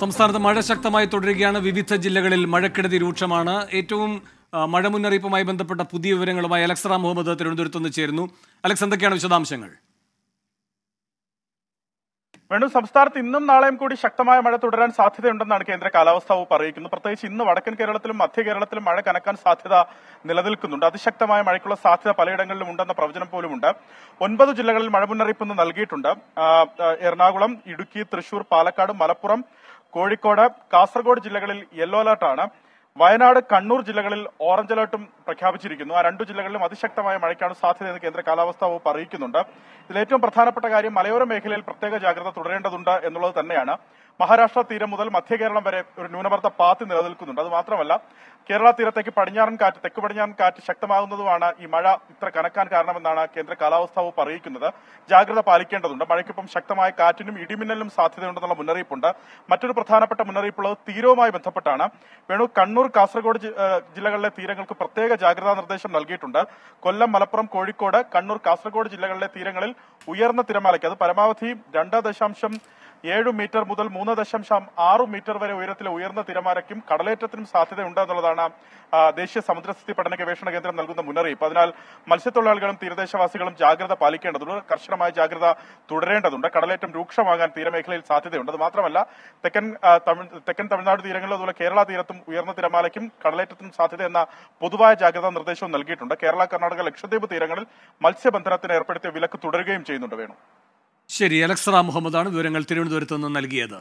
സംസ്ഥാനത്ത് മഴ ശക്തമായി തുടരുകയാണ് വിവിധ ജില്ലകളിൽ മഴക്കെടുതി രൂക്ഷമാണ് ഏറ്റവും മഴ മുന്നറിയിപ്പുമായി ബന്ധപ്പെട്ട പുതിയ വിവരങ്ങളുമായി അലക്സറ മുഹമ്മദ് തിരുവനന്തപുരത്ത് നിന്ന് ചേരുന്നു അലക്സ് എന്തൊക്കെയാണ് വിശദാംശങ്ങൾ വേണു സംസ്ഥാനത്ത് ഇന്നും നാളെയും കൂടി ശക്തമായ മഴ തുടരാൻ സാധ്യതയുണ്ടെന്നാണ് കേന്ദ്ര കാലാവസ്ഥാ വകുപ്പ് അറിയിക്കുന്നത് പ്രത്യേകിച്ച് ഇന്ന് വടക്കൻ കേരളത്തിലും മധ്യ കേരളത്തിലും മഴ കനക്കാൻ സാധ്യത നിലനിൽക്കുന്നുണ്ട് അതിശക്തമായ മഴയ്ക്കുള്ള സാധ്യത പലയിടങ്ങളിലും ഉണ്ടെന്ന പ്രവചനം പോലുമുണ്ട് ഒൻപത് ജില്ലകളിൽ മഴ മുന്നറിയിപ്പ് നൽകിയിട്ടുണ്ട് എറണാകുളം ഇടുക്കി തൃശൂർ പാലക്കാട് മലപ്പുറം കോഴിക്കോട് കാസർഗോഡ് ജില്ലകളിൽ യെല്ലോ അലർട്ടാണ് വയനാട് കണ്ണൂർ ജില്ലകളിൽ ഓറഞ്ച് അലർട്ടും പ്രഖ്യാപിച്ചിരിക്കുന്നു ആ രണ്ടു ജില്ലകളിലും അതിശക്തമായ മഴയ്ക്കാണ് സാധ്യതയെന്ന് കേന്ദ്ര കാലാവസ്ഥാ വകുപ്പ് അറിയിക്കുന്നുണ്ട് ഇതിൽ ഏറ്റവും പ്രധാനപ്പെട്ട കാര്യം മലയോര മേഖലയിൽ പ്രത്യേക ജാഗ്രത തുടരേണ്ടതുണ്ട് എന്നുള്ളത് തന്നെയാണ് മഹാരാഷ്ട്ര തീരം മുതൽ മധ്യകേരളം വരെ ഒരു ന്യൂനമർദ്ദ പാത്തി നിലനിൽക്കുന്നുണ്ട് അത് മാത്രമല്ല കേരള തീരത്തേക്ക് പടിഞ്ഞാറൻ കാറ്റ് തെക്ക് പടിഞ്ഞാറൻ കാറ്റ് ശക്തമാകുന്നതുമാണ് ഈ മഴ ഇത്ര കനക്കാൻ കാരണമെന്നാണ് കേന്ദ്ര കാലാവസ്ഥാ വകുപ്പ് അറിയിക്കുന്നത് ജാഗ്രത പാലിക്കേണ്ടതുണ്ട് മഴയ്ക്കൊപ്പം ശക്തമായ കാറ്റിനും ഇടിമിന്നലിനും സാധ്യതയുണ്ടെന്നുള്ള മുന്നറിയിപ്പുണ്ട് മറ്റൊരു പ്രധാനപ്പെട്ട മുന്നറിയിപ്പുള്ളത് തീരവുമായി ബന്ധപ്പെട്ടാണ് വേണു കണ്ണൂർ കാസർഗോഡ് ജില്ലകളിലെ തീരങ്ങൾക്ക് പ്രത്യേക ജാഗ്രതാ നിർദ്ദേശം നൽകിയിട്ടുണ്ട് കൊല്ലം മലപ്പുറം കോഴിക്കോട് കണ്ണൂർ കാസർഗോഡ് ജില്ലകളിലെ തീരങ്ങളിൽ ഉയർന്ന തിരമാലയ്ക്ക് അത് പരമാവധി രണ്ട് ദശാംശം ഏഴ് മീറ്റർ മുതൽ മൂന്ന് ദശാംശം ആറ് മീറ്റർ വരെ ഉയരത്തിലെ ഉയർന്ന തിരമാലയ്ക്കും കടലേറ്റത്തിനും സാധ്യതയുണ്ടെന്നുള്ളതാണ് ദേശീയ സമുദ്രസ്ഥിതി പഠന ഗവേഷണ കേന്ദ്രം നൽകുന്ന മുന്നറിയിപ്പ് അതിനാൽ മത്സ്യത്തൊഴിലാളികളും തീരദേശവാസികളും ജാഗ്രത പാലിക്കേണ്ടതുണ്ട് കർശനമായ ജാഗ്രത തുടരേണ്ടതുണ്ട് കടലേറ്റം രൂക്ഷമാകാൻ തീരമേഖലയിൽ സാധ്യതയുണ്ട് മാത്രമല്ല തെക്കൻ തെക്കൻ തമിഴ്നാട് തീരങ്ങളിലും അതുപോലെ കേരള തീരത്തും ഉയർന്ന തിരമാലയ്ക്കും കടലേറ്റത്തിനും സാധ്യത എന്ന പൊതുവായ ജാഗ്രതാ നിർദ്ദേശവും നൽകിയിട്ടുണ്ട് കേരള കർണാടക ലക്ഷദ്വീപ് തീരങ്ങളിൽ മത്സ്യബന്ധനത്തിന് ഏർപ്പെടുത്തിയ വിലക്ക് തുടരുകയും ചെയ്യുന്നുണ്ട് വേണം ശരി അലക്സറ മുഹമ്മദാണ് വിവരങ്ങൾ തിരുവനന്തപുരത്ത് നിന്ന് നൽകിയത്